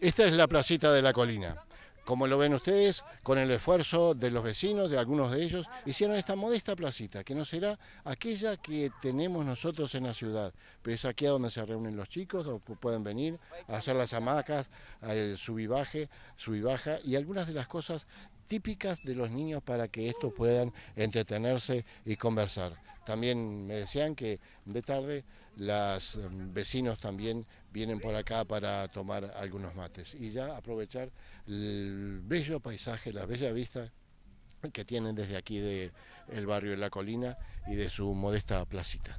Esta es la placita de la colina. Como lo ven ustedes, con el esfuerzo de los vecinos, de algunos de ellos, hicieron esta modesta placita, que no será aquella que tenemos nosotros en la ciudad, pero es aquí a donde se reúnen los chicos, o pueden venir a hacer las hamacas, el subivaje, subibaja y algunas de las cosas típicas de los niños para que estos puedan entretenerse y conversar. También me decían que de tarde los eh, vecinos también vienen por acá para tomar algunos mates y ya aprovechar el bello paisaje, la bella vista que tienen desde aquí del barrio de La Colina y de su modesta placita.